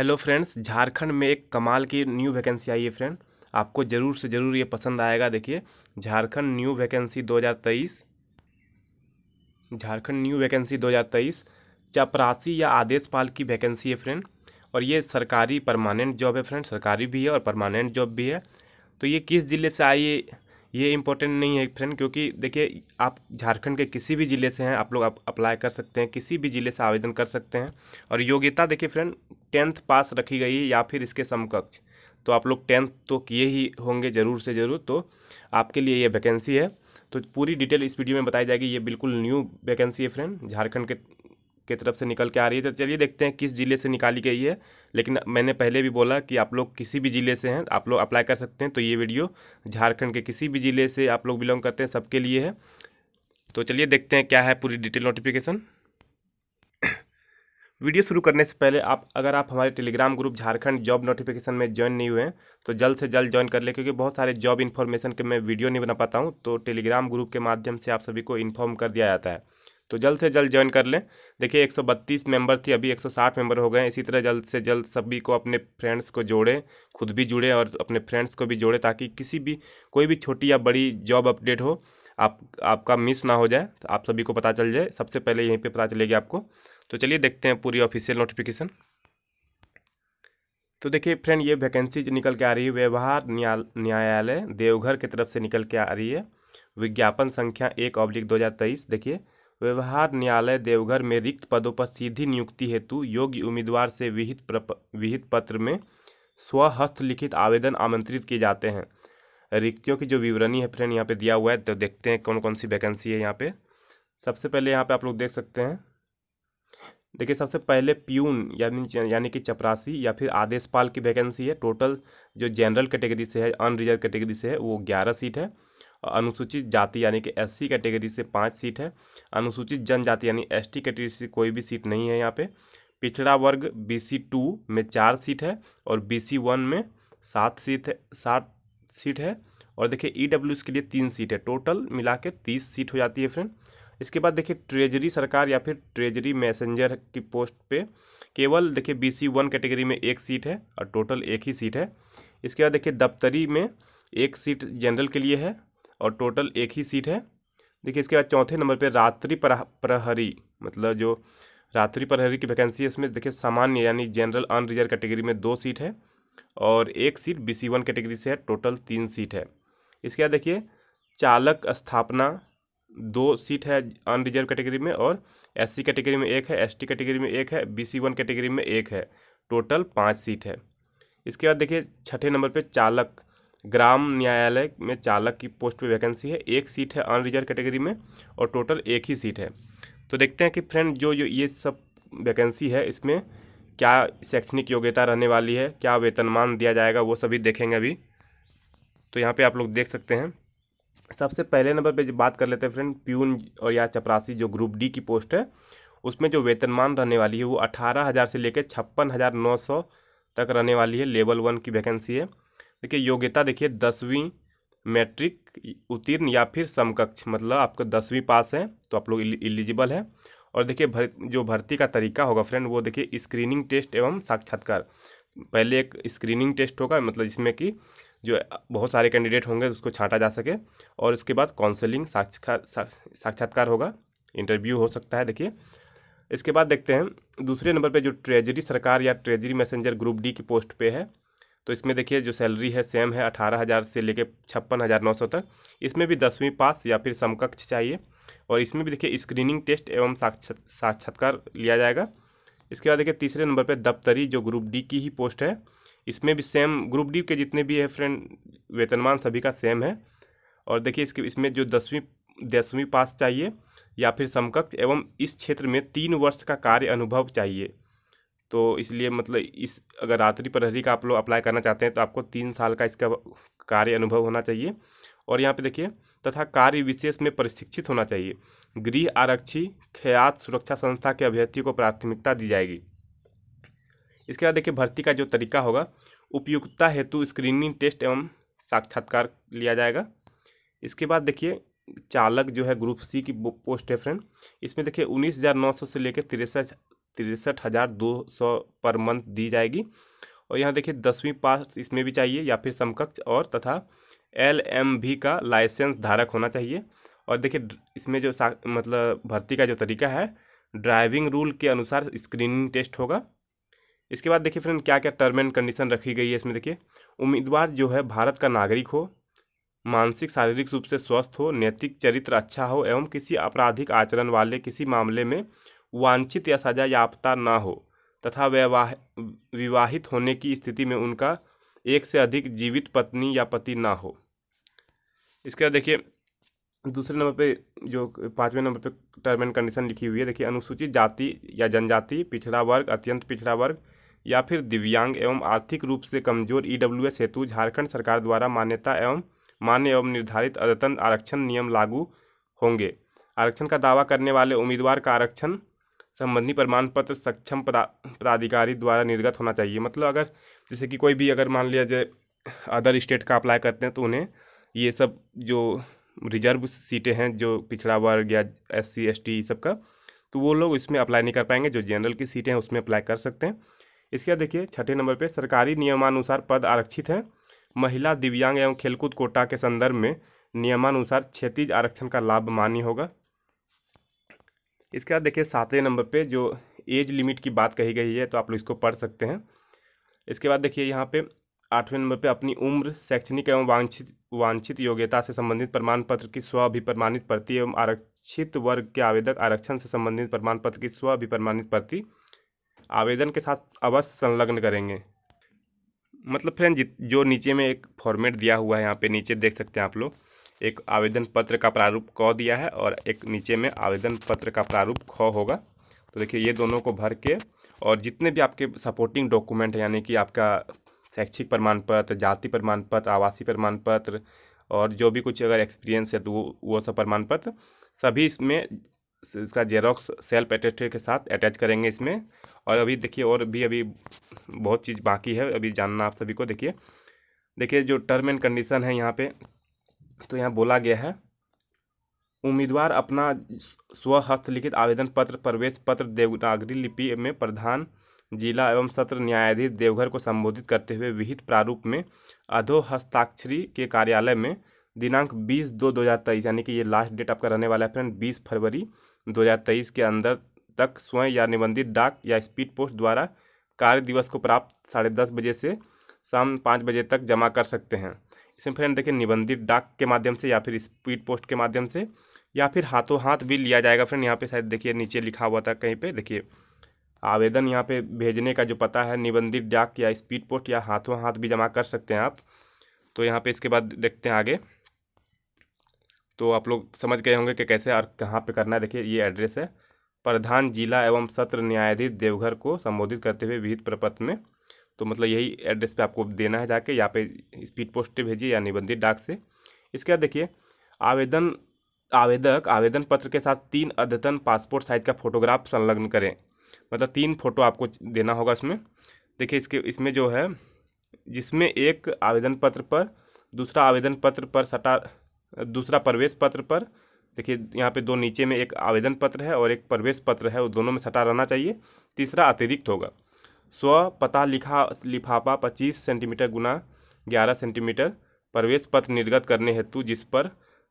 hello friends Jharkhand में एक कमाल की न्यू वैकेंसी आई है फ्रेंड आपको ज़रूर से ज़रूर ये पसंद आएगा देखिए Jharkhand new vacancy 2023 Jharkhand new vacancy 2023 चपरासी या आदेशपाल की वैकेंसी है फ्रेंड और ये सरकारी परमानेंट जॉब है फ्रेंड सरकारी भी है और परमानेंट जॉब भी है तो ये किस ज़िले से आई है ये इम्पोर्टेंट नहीं है फ्रेंड क्योंकि देखिए आप झारखंड के किसी भी ज़िले से हैं आप लोग अप्लाई कर सकते हैं किसी भी ज़िले से आवेदन कर सकते हैं और योग्यता देखिए फ्रेंड टेंथ पास रखी गई है या फिर इसके समकक्ष तो आप लोग टेंथ तो किए ही होंगे ज़रूर से ज़रूर तो आपके लिए ये वैकेंसी है तो पूरी डिटेल इस वीडियो में बताई जाएगी ये बिल्कुल न्यू वैकेंसी है फ्रेंड झारखंड के के तरफ से निकल के आ रही है तो चलिए देखते हैं किस ज़िले से निकाली गई है लेकिन मैंने पहले भी बोला कि आप लोग किसी भी ज़िले से हैं आप लोग अप्लाई कर सकते हैं तो ये वीडियो झारखंड के किसी भी ज़िले से आप लोग बिलोंग करते हैं सबके लिए है तो चलिए देखते हैं क्या है पूरी डिटेल नोटिफिकेशन वीडियो शुरू करने से पहले आप अगर आप हमारे Telegram group Jharkhand job notification में ज्वाइन नहीं हुए हैं तो जल्द से जल्द ज्वाइन कर ले क्योंकि बहुत सारे जॉब इन्फॉर्मेशन के मैं वीडियो नहीं बना पाता हूँ तो टेलीग्राम ग्रुप के माध्यम से आप सभी को इन्फॉर्म कर दिया जाता है तो जल्द से जल्द ज्वाइन कर लें देखिए एक मेंबर थी अभी एक मेंबर हो गए इसी तरह जल्द से जल्द सभी को अपने फ्रेंड्स को जोड़ें खुद भी जुड़ें और अपने फ्रेंड्स को भी जोड़ें ताकि किसी भी कोई भी छोटी या बड़ी जॉब अपडेट हो आप आपका मिस ना हो जाए तो आप सभी को पता चल जाए सबसे पहले यहीं पे पता चलेगी आपको तो चलिए देखते हैं पूरी ऑफिशियल नोटिफिकेशन तो देखिए फ्रेंड ये वैकेंसी निकल के आ रही है व्यवहार न्यायालय देवघर की तरफ से निकल के आ रही है विज्ञापन संख्या एक ऑब्लिक दो हज़ार तेईस देखिए व्यवहार न्यायालय देवघर में रिक्त पदों पर सीधी नियुक्ति हेतु योग्य उम्मीदवार से विहित विहित पत्र में स्वहस्त लिखित आवेदन आमंत्रित किए जाते हैं रिक्तियों की जो विवरणी है फ्रेंड यहाँ पे दिया हुआ है तो देखते हैं कौन कौन सी वैकेंसी है यहाँ पे सबसे पहले यहाँ पे आप लोग देख सकते हैं देखिए सबसे पहले प्यून यानी यानी कि चपरासी या फिर आदेशपाल की वैकेंसी है टोटल जो जनरल कैटेगरी से है अनरिजर्व कैटेगरी से है वो ग्यारह सीट है अनुसूचित जाति यानी कि एससी कैटेगरी से पाँच सीट है अनुसूचित जनजाति यानी एसटी कैटेगरी से कोई भी सीट नहीं है यहाँ पे पिछड़ा वर्ग बीसी टू में चार सीट है और बीसी वन में सात सीट है सात सीट है और देखिए ई e के लिए तीन सीट है टोटल मिला के तीस सीट हो जाती है फ्रेंड इसके बाद देखिए ट्रेजरी सरकार या फिर ट्रेजरी मैसेंजर की पोस्ट पे केवल देखिए बी सी वन कैटेगरी में एक सीट है और टोटल एक ही सीट है इसके बाद देखिए दफ्तरी में एक सीट जनरल के लिए है और टोटल एक ही सीट है देखिए इसके बाद चौथे नंबर पर रात्रि प्रहरी मतलब जो रात्रि प्रहरी की वैकेंसी है उसमें देखिए सामान्य यानी जनरल अनरिजर्व कैटेगरी में दो सीट है और एक seat B C one category से है टोटल तीन सीट है इसके बाद देखिए चालक स्थापना दो सीट है अनरिजर्व कैटेगरी में और एससी कैटेगरी में एक है एसटी कैटेगरी में एक है बीसी वन कैटेगरी में एक है टोटल पाँच सीट है इसके बाद देखिए छठे नंबर पे चालक ग्राम न्यायालय में चालक की पोस्ट पे वैकेंसी है एक सीट है अनरिजर्व कैटेगरी में और टोटल एक ही सीट है तो देखते हैं कि फ्रेंड जो जो ये सब वैकेंसी है इसमें क्या शैक्षणिक योग्यता रहने वाली है क्या वेतनमान दिया जाएगा वो सभी देखेंगे अभी तो यहाँ पे आप लोग देख सकते हैं सबसे पहले नंबर पे बात कर लेते हैं फ्रेंड प्यून और या चपरासी जो ग्रुप डी की पोस्ट है उसमें जो वेतनमान रहने वाली है वो अठारह हज़ार से लेकर छप्पन हज़ार नौ सौ तक रहने वाली है लेवल वन की वैकेंसी है देखिए योग्यता देखिए दसवीं मैट्रिक उत्तीर्ण या फिर समकक्ष मतलब आपका दसवीं पास है तो आप लोग इलिजिबल है और देखिए भर, जो भर्ती का तरीका होगा फ्रेंड वो देखिए स्क्रीनिंग टेस्ट एवं साक्षात्कार पहले एक स्क्रीनिंग टेस्ट होगा मतलब जिसमें कि जो बहुत सारे कैंडिडेट होंगे उसको छांटा जा सके और इसके बाद काउंसलिंग साक्षात्कार साक्षात्कार होगा इंटरव्यू हो सकता है देखिए इसके बाद देखते हैं दूसरे नंबर पे जो ट्रेजरी सरकार या ट्रेजरी मैसेंजर ग्रुप डी की पोस्ट पे है तो इसमें देखिए जो सैलरी है सेम है अठारह हज़ार से लेकर छप्पन हज़ार नौ सौ तक इसमें भी दसवीं पास या फिर समकक्ष चाहिए और इसमें भी देखिए स्क्रीनिंग टेस्ट एवं साक्षात्कार लिया जाएगा इसके बाद देखिए तीसरे नंबर पर दफ्तरी जो ग्रुप डी की ही पोस्ट है इसमें भी सेम ग्रुप डी के जितने भी है फ्रेंड वेतनमान सभी का सेम है और देखिए इसके इसमें जो दसवीं दसवीं पास चाहिए या फिर समकक्ष एवं इस क्षेत्र में तीन वर्ष का कार्य अनुभव चाहिए तो इसलिए मतलब इस अगर रात्रि प्रहरी का आप लोग अप्लाई करना चाहते हैं तो आपको तीन साल का इसका कार्य अनुभव होना चाहिए और यहाँ पे देखिए तथा कार्य विशेष में प्रशिक्षित होना चाहिए गृह आरक्षी ख्यात सुरक्षा संस्था के अभ्यर्थी को प्राथमिकता दी जाएगी इसके बाद देखिए भर्ती का जो तरीका होगा उपयुक्तता हेतु स्क्रीनिंग टेस्ट एवं साक्षात्कार लिया जाएगा इसके बाद देखिए चालक जो है ग्रुप सी की पोस्ट है फ्रेंड इसमें देखिए उन्नीस हज़ार नौ सौ से लेकर तिरसठ तिरसठ हज़ार दो सौ पर मंथ दी जाएगी और यहाँ देखिए दसवीं पास इसमें भी चाहिए या फिर समकक्ष और तथा एल एम भी का लाइसेंस धारक होना चाहिए और देखिए इसमें जो मतलब भर्ती का जो तरीका है ड्राइविंग रूल के अनुसार स्क्रीनिंग टेस्ट होगा इसके बाद देखिए फ्रेंड क्या क्या टर्म एंड कंडीशन रखी गई है इसमें देखिए उम्मीदवार जो है भारत का नागरिक हो मानसिक शारीरिक रूप से स्वस्थ हो नैतिक चरित्र अच्छा हो एवं किसी आपराधिक आचरण वाले किसी मामले में वांछित या सजा याफ्ता ना हो तथा वैवाह विवाहित होने की स्थिति में उनका एक से अधिक जीवित पत्नी या पति ना हो इसके बाद देखिए दूसरे नंबर पे जो पाँचवें नंबर पे टर्म एंड कंडीशन लिखी हुई है देखिए अनुसूचित जाति या जनजाति पिछड़ा वर्ग अत्यंत पिछड़ा वर्ग या फिर दिव्यांग एवं आर्थिक रूप से कमजोर ईडब्ल्यूएस e हेतु झारखंड सरकार द्वारा मान्यता एवं मान्य एवं निर्धारित अद्यतन आरक्षण नियम लागू होंगे आरक्षण का दावा करने वाले उम्मीदवार का आरक्षण संबंधी प्रमाण पत्र सक्षम प्राधिकारी द्वारा निर्गत होना चाहिए मतलब अगर जैसे कि कोई भी अगर मान लिया जाए अदर स्टेट का अप्लाई करते हैं तो उन्हें ये सब जो रिजर्व सीटें हैं जो पिछड़ा वर्ग या एस सी एस टी सब का तो वो लोग इसमें अप्लाई नहीं कर पाएंगे जो जनरल की सीटें हैं उसमें अप्लाई कर सकते हैं इसके बाद देखिए छठे नंबर पे सरकारी नियमानुसार पद आरक्षित हैं महिला दिव्यांग एवं खेलकूद कोटा के संदर्भ में नियमानुसार क्षेत्रीय आरक्षण का लाभ मान्य होगा इसके बाद देखिए सातवें नंबर पे जो एज लिमिट की बात कही गई है तो आप लोग इसको पढ़ सकते हैं इसके बाद देखिए यहाँ पे आठवें नंबर पे अपनी उम्र शैक्षणिक एवं वांछित वांछित योग्यता से संबंधित प्रमाण पत्र की प्रमाणित प्रति एवं आरक्षित वर्ग के आवेदक आरक्षण से संबंधित प्रमाण पत्र की स्व प्रमाणित प्रति आवेदन के साथ अवश्य संलग्न करेंगे मतलब फ्रेंड जो नीचे में एक फॉर्मेट दिया हुआ है यहाँ पे नीचे देख सकते हैं आप लोग एक आवेदन पत्र का प्रारूप क दिया है और एक नीचे में आवेदन पत्र का प्रारूप ख होगा तो देखिए ये दोनों को भर के और जितने भी आपके सपोर्टिंग डॉक्यूमेंट हैं यानी कि आपका शैक्षिक प्रमाण पत्र जाति प्रमाण पत्र आवासीय प्रमाण पत्र और जो भी कुछ अगर एक्सपीरियंस है तो वो वो सब प्रमाण पत्र सभी इसमें इसका जेरोक्स सेल्फ अटेस्टेड के साथ अटैच करेंगे इसमें और अभी देखिए और भी अभी बहुत चीज़ बाकी है अभी जानना आप सभी को देखिए देखिए जो टर्म एंड कंडीशन है यहाँ पे तो यहाँ बोला गया है उम्मीदवार अपना स्वहस्तलिखित आवेदन पत्र प्रवेश पत्र देवनागरी लिपि में प्रधान जिला एवं सत्र न्यायाधीश देवघर को संबोधित करते हुए विहित प्रारूप में अधो हस्ताक्षरी के कार्यालय में दिनांक 20 दो 2023 यानी कि ये लास्ट डेट आपका रहने वाला है फ्रेंड 20 फरवरी 2023 के अंदर तक स्वयं या निबंधित डाक या स्पीड पोस्ट द्वारा कार्य दिवस को प्राप्त साढ़े दस बजे से शाम पाँच बजे तक जमा कर सकते हैं इसमें फ्रेंड देखिए निबंधित डाक के माध्यम से या फिर स्पीड पोस्ट के माध्यम से या फिर हाथों हाथ भी लिया जाएगा फ्रेंड यहाँ पे शायद देखिए नीचे लिखा हुआ था कहीं पे देखिए आवेदन यहाँ पे भेजने का जो पता है निबंधित डाक या स्पीड पोस्ट या हाथों हाथ भी जमा कर सकते हैं आप तो यहाँ पे इसके बाद देखते हैं आगे तो आप लोग समझ गए होंगे कि कैसे और कहाँ पे करना है देखिए ये एड्रेस है प्रधान जिला एवं सत्र न्यायाधीश देवघर को संबोधित करते हुए विहित प्रपत्र में तो मतलब यही एड्रेस पे आपको देना है जाके यहाँ पे स्पीड पोस्ट भेजिए या निबंधित डाक से इसके बाद देखिए आवेदन आवेदक आवेदन पत्र के साथ तीन अद्यतन पासपोर्ट साइज का फोटोग्राफ संलग्न करें मतलब तीन फोटो आपको देना होगा इसमें देखिए इसके इसमें जो है जिसमें एक आवेदन पत्र पर दूसरा आवेदन पत्र पर सटा दूसरा प्रवेश पत्र पर देखिए यहाँ पे दो नीचे में एक आवेदन पत्र है और एक प्रवेश पत्र है वो दोनों में सटा रहना चाहिए तीसरा अतिरिक्त होगा स्व पता लिखा लिफाफा पच्चीस सेंटीमीटर गुना ग्यारह सेंटीमीटर प्रवेश पत्र निर्गत करने हेतु जिस पर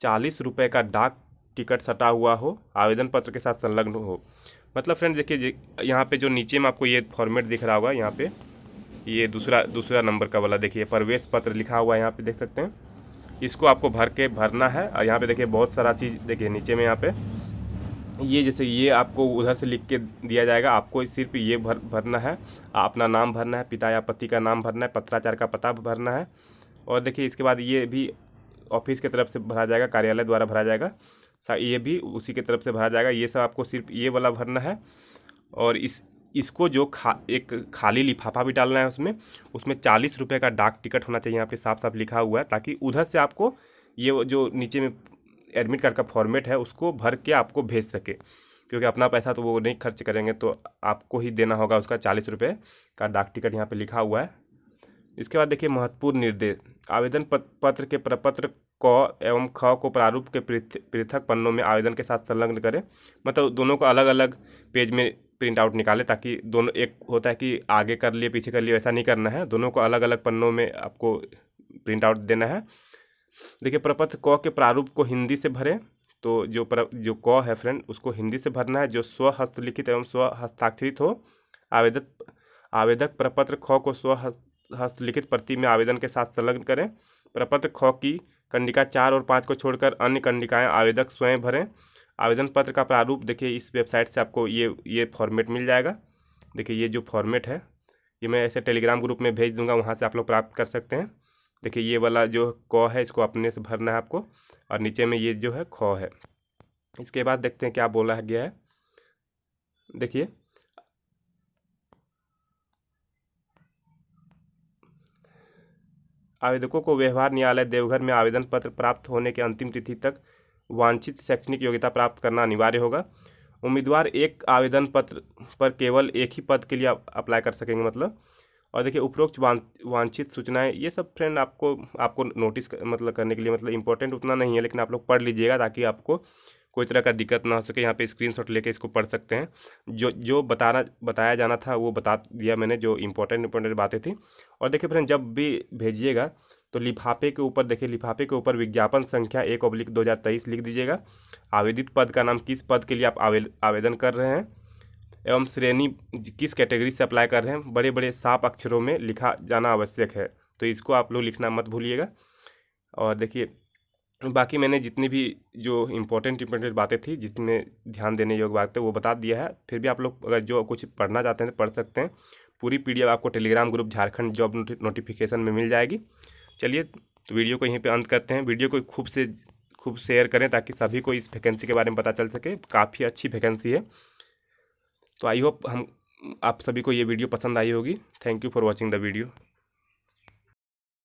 चालीस रुपये का डाक टिकट सटा हुआ हो आवेदन पत्र के साथ संलग्न हो मतलब फ्रेंड देखिए यहाँ पे जो नीचे में आपको ये फॉर्मेट दिख रहा होगा यहाँ पे ये दूसरा दूसरा नंबर का वाला देखिए प्रवेश पत्र लिखा हुआ है यहाँ पे देख सकते हैं इसको आपको भर के भरना है और यहाँ पे देखिए बहुत सारा चीज़ देखिए नीचे में यहाँ पे ये जैसे ये आपको उधर से लिख के दिया जाएगा आपको सिर्फ ये भर भरना है अपना नाम भरना है पिता या पति का नाम भरना है पत्राचार का पता भरना है और देखिए इसके बाद ये भी ऑफिस की तरफ से भरा जाएगा कार्यालय द्वारा भरा जाएगा ये भी उसी की तरफ से भरा जाएगा ये सब आपको सिर्फ ये वाला भरना है और इस इसको जो खा एक खाली लिफाफा भी डालना है उसमें उसमें चालीस रुपये का डाक टिकट होना चाहिए यहाँ पे साफ साफ लिखा हुआ है ताकि उधर से आपको ये जो नीचे में एडमिट कार्ड का फॉर्मेट है उसको भर के आपको भेज सके क्योंकि अपना पैसा तो वो नहीं खर्च करेंगे तो आपको ही देना होगा उसका चालीस रुपये का डाक टिकट यहाँ पे लिखा हुआ है इसके बाद देखिए महत्वपूर्ण निर्देश आवेदन पत्र के प्रपत्र क एवं ख को प्रारूप के पृथक पन्नों में आवेदन के साथ संलग्न करें मतलब दोनों को अलग अलग पेज में प्रिंट आउट निकालें ताकि दोनों एक होता है कि आगे कर लिए पीछे कर लिए वैसा नहीं करना है दोनों को अलग अलग पन्नों में आपको प्रिंट आउट देना है देखिए प्रपत्र क के प्रारूप को हिंदी से भरें तो जो प्र जो क है फ्रेंड उसको हिंदी से भरना है जो स्व हस्तलिखित एवं स्व हस्ताक्षरित हो आवेदक आवेदक प्रपत्र ख को स्व हस्तलिखित प्रति में आवेदन के साथ संलग्न करें प्रपत्र ख की कंडिका चार और पाँच को छोड़कर अन्य कंडिकाएँ आवेदक स्वयं भरें आवेदन पत्र का प्रारूप देखिए इस वेबसाइट से आपको ये ये फॉर्मेट मिल जाएगा देखिए ये जो फॉर्मेट है ये मैं ऐसे टेलीग्राम ग्रुप में भेज दूंगा वहाँ से आप लोग प्राप्त कर सकते हैं देखिए ये वाला जो क है इसको अपने से भरना है आपको और नीचे में ये जो है ख है इसके बाद देखते हैं क्या बोला गया है देखिए आवेदकों को व्यवहार न्यायालय देवघर में आवेदन पत्र प्राप्त होने के अंतिम तिथि तक वांछित शैक्षणिक योग्यता प्राप्त करना अनिवार्य होगा उम्मीदवार एक आवेदन पत्र पर केवल एक ही पद के लिए अप्लाई कर सकेंगे मतलब और देखिए उपरोक्त वांछित सूचनाएं ये सब फ्रेंड आपको आपको नोटिस कर, मतलब करने के लिए मतलब इंपॉर्टेंट उतना नहीं है लेकिन आप लोग पढ़ लीजिएगा ताकि आपको कोई तरह का दिक्कत ना हो सके यहाँ पे शॉट लेके इसको पढ़ सकते हैं जो जो बताना बताया जाना था वो बता दिया मैंने जो इंपॉर्टेंट इंपॉर्टेंट बातें थी और देखिए फ्रेंड जब भी भेजिएगा तो लिफाफे के ऊपर देखिए लिफाफे के ऊपर विज्ञापन संख्या एक ओब्लिक दो लिख दीजिएगा आवेदित पद का नाम किस पद के लिए आप आवेदन कर रहे हैं एवं श्रेणी किस कैटेगरी से अप्लाई कर रहे हैं बड़े बड़े साफ अक्षरों में लिखा जाना आवश्यक है तो इसको आप लोग लिखना मत भूलिएगा और देखिए बाकी मैंने जितनी भी जो इम्पोर्टेंट इम्पोर्टेंट बातें थी जिसमें ध्यान देने योग्य बात थे वो बता दिया है फिर भी आप लोग अगर जो कुछ पढ़ना चाहते हैं तो पढ़ सकते हैं पूरी पी आपको Telegram group Jharkhand job notification में मिल जाएगी चलिए तो वीडियो को यहीं पे अंत करते हैं वीडियो को खूब से खूब शेयर करें ताकि सभी को इस वैकेंसी के बारे में पता चल सके काफ़ी अच्छी वैकेंसी है तो आई होप हम आप सभी को ये वीडियो पसंद आई होगी thank you for watching the video